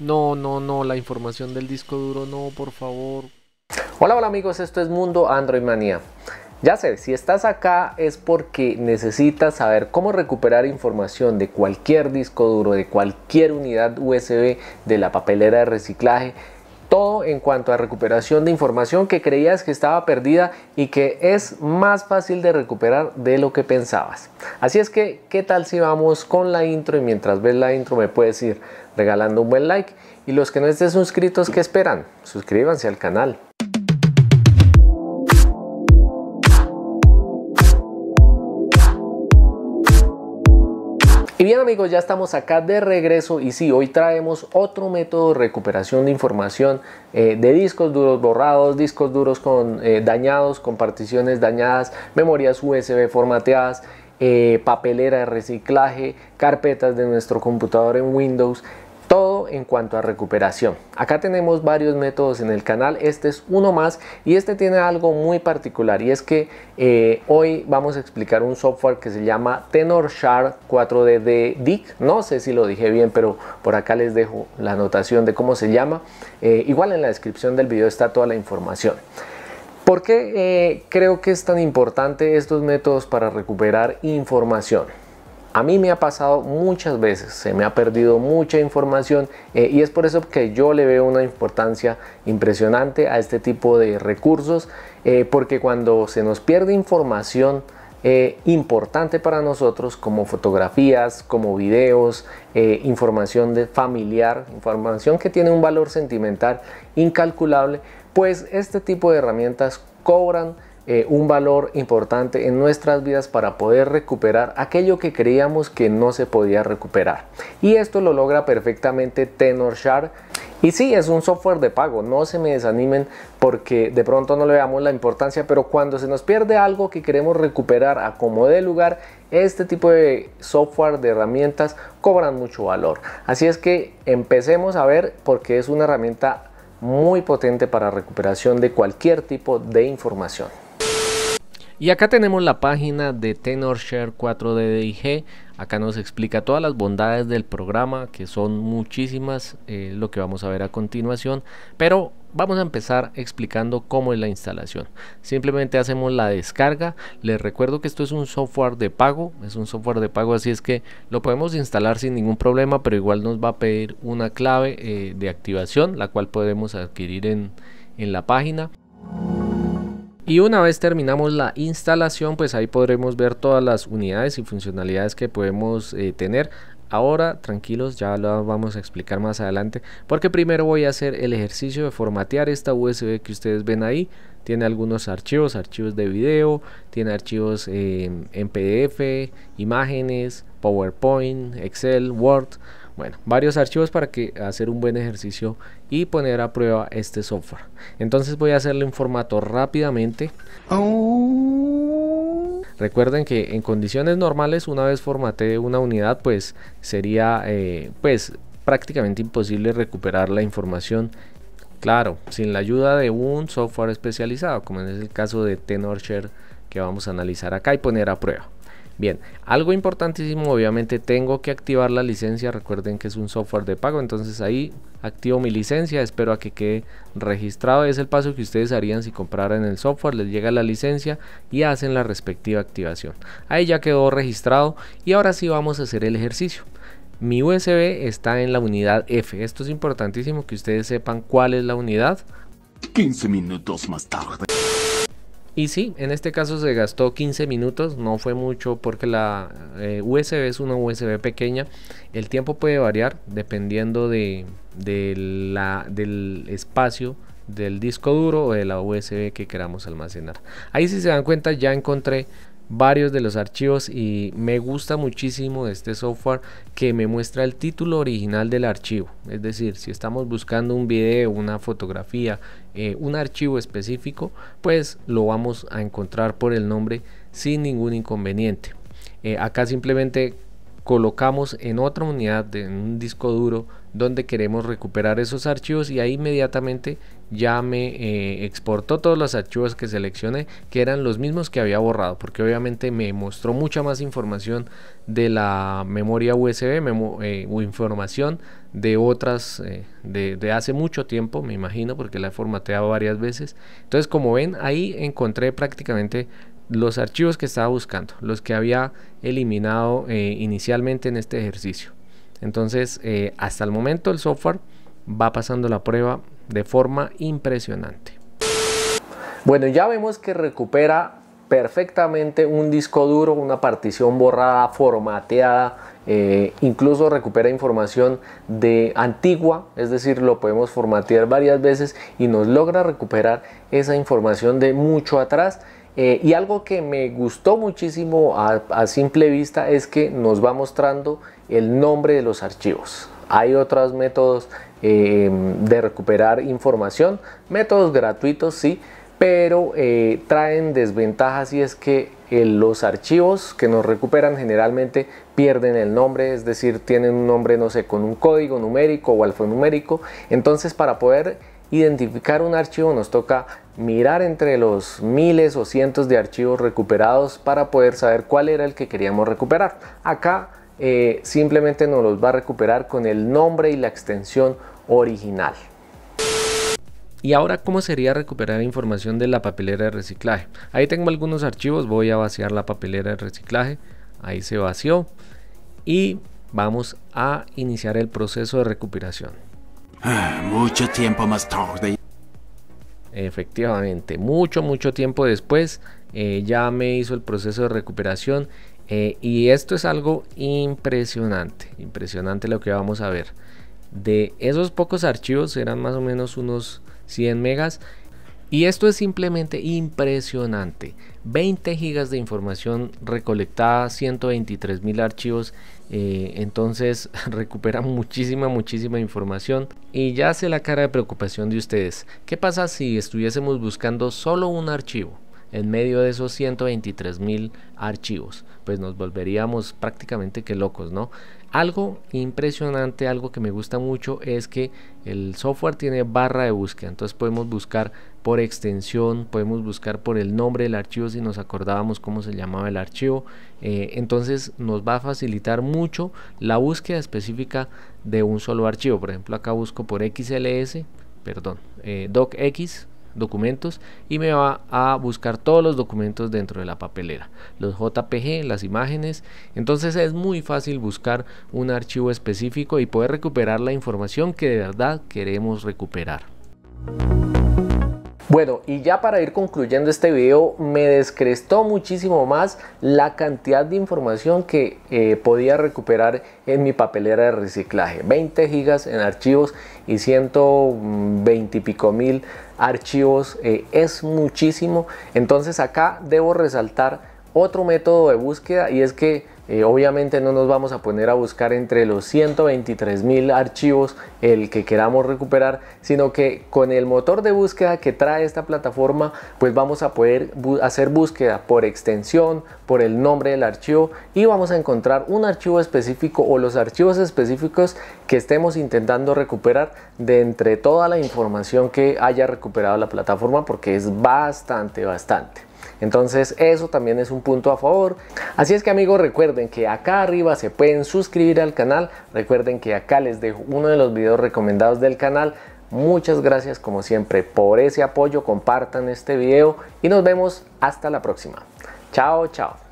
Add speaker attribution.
Speaker 1: No, no, no, la información del disco duro, no, por favor. Hola, hola amigos, esto es Mundo Android Manía. Ya sé, si estás acá es porque necesitas saber cómo recuperar información de cualquier disco duro, de cualquier unidad USB, de la papelera de reciclaje, todo en cuanto a recuperación de información que creías que estaba perdida y que es más fácil de recuperar de lo que pensabas. Así es que, ¿qué tal si vamos con la intro y mientras ves la intro me puedes ir? regalando un buen like. Y los que no estén suscritos, ¿qué esperan? Suscríbanse al canal. Y bien amigos, ya estamos acá de regreso y sí, hoy traemos otro método de recuperación de información eh, de discos duros borrados, discos duros con, eh, dañados, con particiones dañadas, memorias USB formateadas, eh, papelera de reciclaje, carpetas de nuestro computador en Windows, en cuanto a recuperación. Acá tenemos varios métodos en el canal, este es uno más y este tiene algo muy particular y es que eh, hoy vamos a explicar un software que se llama Tenorshare 4D de DIC, no sé si lo dije bien pero por acá les dejo la anotación de cómo se llama, eh, igual en la descripción del video está toda la información. ¿Por qué eh, creo que es tan importante estos métodos para recuperar información? A mí me ha pasado muchas veces, se me ha perdido mucha información eh, y es por eso que yo le veo una importancia impresionante a este tipo de recursos, eh, porque cuando se nos pierde información eh, importante para nosotros, como fotografías, como videos, información de familiar, información que tiene un valor sentimental incalculable, pues este tipo de herramientas cobran eh, un valor importante en nuestras vidas para poder recuperar aquello que creíamos que no se podía recuperar. Y esto lo logra perfectamente TenorShare. Y sí, es un software de pago, no se me desanimen porque de pronto no le veamos la importancia, pero cuando se nos pierde algo que queremos recuperar a como dé lugar, este tipo de software, de herramientas, cobran mucho valor. Así es que empecemos a ver porque es una herramienta muy potente para recuperación de cualquier tipo de información. Y acá tenemos la página de TenorShare 4DDIG. Acá nos explica todas las bondades del programa, que son muchísimas, eh, lo que vamos a ver a continuación. Pero vamos a empezar explicando cómo es la instalación. Simplemente hacemos la descarga. Les recuerdo que esto es un software de pago, es un software de pago, así es que lo podemos instalar sin ningún problema, pero igual nos va a pedir una clave eh, de activación, la cual podemos adquirir en, en la página. Y una vez terminamos la instalación, pues ahí podremos ver todas las unidades y funcionalidades que podemos eh, tener. Ahora, tranquilos, ya lo vamos a explicar más adelante, porque primero voy a hacer el ejercicio de formatear esta USB que ustedes ven ahí. Tiene algunos archivos, archivos de video, tiene archivos eh, en PDF, imágenes, PowerPoint, Excel, Word bueno, varios archivos para que hacer un buen ejercicio y poner a prueba este software. Entonces voy a hacerle un formato rápidamente. Recuerden que en condiciones normales una vez formate una unidad pues sería eh, pues prácticamente imposible recuperar la información Claro, sin la ayuda de un software especializado, como en el caso de TenorShare que vamos a analizar acá y poner a prueba. Bien, algo importantísimo, obviamente tengo que activar la licencia, recuerden que es un software de pago, entonces ahí activo mi licencia, espero a que quede registrado, es el paso que ustedes harían si compraran el software, les llega la licencia y hacen la respectiva activación. Ahí ya quedó registrado y ahora sí vamos a hacer el ejercicio. Mi USB está en la unidad F, esto es importantísimo que ustedes sepan cuál es la unidad. 15 minutos más tarde. Y sí, en este caso se gastó 15 minutos, no fue mucho porque la eh, USB es una USB pequeña. El tiempo puede variar dependiendo de, la, del espacio del disco duro o de la USB que queramos almacenar. Ahí si se dan cuenta ya encontré varios de los archivos y me gusta muchísimo este software que me muestra el título original del archivo. Es decir, si estamos buscando un video, una fotografía, eh, un archivo específico, pues lo vamos a encontrar por el nombre sin ningún inconveniente. Eh, acá simplemente colocamos en otra unidad, en un disco duro, donde queremos recuperar esos archivos y ahí inmediatamente ya me eh, exportó todos los archivos que seleccioné que eran los mismos que había borrado porque obviamente me mostró mucha más información de la memoria USB eh, o información de otras eh, de, hace mucho tiempo me imagino porque la he formateado varias veces entonces como ven ahí encontré prácticamente los archivos que estaba buscando los que había eliminado inicialmente en este ejercicio entonces, eh, hasta el momento el software va pasando la prueba de forma impresionante. Bueno, ya vemos que recupera perfectamente un disco duro, una partición borrada, formateada, eh, incluso recupera información de antigua, es decir, lo podemos formatear varias veces y nos logra recuperar esa información de mucho atrás eh, y algo que me gustó muchísimo a, simple vista es que nos va mostrando el nombre de los archivos. Hay otros métodos eh, de recuperar información, métodos gratuitos, sí, pero eh, traen desventajas y es que los archivos que nos recuperan generalmente pierden el nombre, es decir, tienen un nombre, no sé, con un código numérico o alfanumérico. Entonces, para poder identificar un archivo nos toca mirar entre los miles o cientos de archivos recuperados para poder saber cuál era el que queríamos recuperar. Acá eh, simplemente nos los va a recuperar con el nombre y la extensión original. Y ahora, ¿cómo sería recuperar información de la papelera de reciclaje? Ahí tengo algunos archivos, voy a vaciar la papelera de reciclaje, ahí se vació y vamos a iniciar el proceso de recuperación mucho tiempo más tarde. Efectivamente, mucho, mucho tiempo después eh, ya me hizo el proceso de recuperación eh, y esto es algo impresionante, impresionante lo que vamos a ver. De esos pocos archivos, eran más o menos unos 100 megas, y esto es simplemente impresionante. 20 gigas de información recolectada, 123 mil archivos. Eh, entonces recupera muchísima, muchísima información. Y ya sé la cara de preocupación de ustedes. ¿Qué pasa si estuviésemos buscando solo un archivo? en medio de esos 123 mil archivos. Pues nos volveríamos prácticamente que locos, ¿no? Algo impresionante, algo que me gusta mucho es que el software tiene barra de búsqueda, entonces podemos buscar por extensión, podemos buscar por el nombre del archivo si nos acordábamos cómo se llamaba el archivo, eh, entonces nos va a facilitar mucho la búsqueda específica de un solo archivo, por ejemplo acá busco por XLS, perdón, eh, docx documentos y me va a buscar todos los documentos dentro de la papelera, los JPG, las imágenes. Entonces es muy fácil buscar un archivo específico y poder recuperar la información que de verdad queremos recuperar. Bueno, y ya para ir concluyendo este video, me descrestó muchísimo más la cantidad de información que eh, podía recuperar en mi papelera de reciclaje. 20 gigas en archivos y 120 y pico mil archivos eh, es muchísimo. Entonces acá debo resaltar otro método de búsqueda y es que eh, obviamente no nos vamos a poner a buscar entre los 123.000 archivos el que queramos recuperar, sino que con el motor de búsqueda que trae esta plataforma, pues vamos a poder hacer búsqueda por extensión, por el nombre del archivo y vamos a encontrar un archivo específico o los archivos específicos que estemos intentando recuperar de entre toda la información que haya recuperado la plataforma porque es bastante, bastante. Entonces eso también es un punto a favor. Así es que amigos recuerden que acá arriba se pueden suscribir al canal. Recuerden que acá les dejo uno de los videos recomendados del canal. Muchas gracias como siempre por ese apoyo. Compartan este video y nos vemos hasta la próxima. Chao, chao.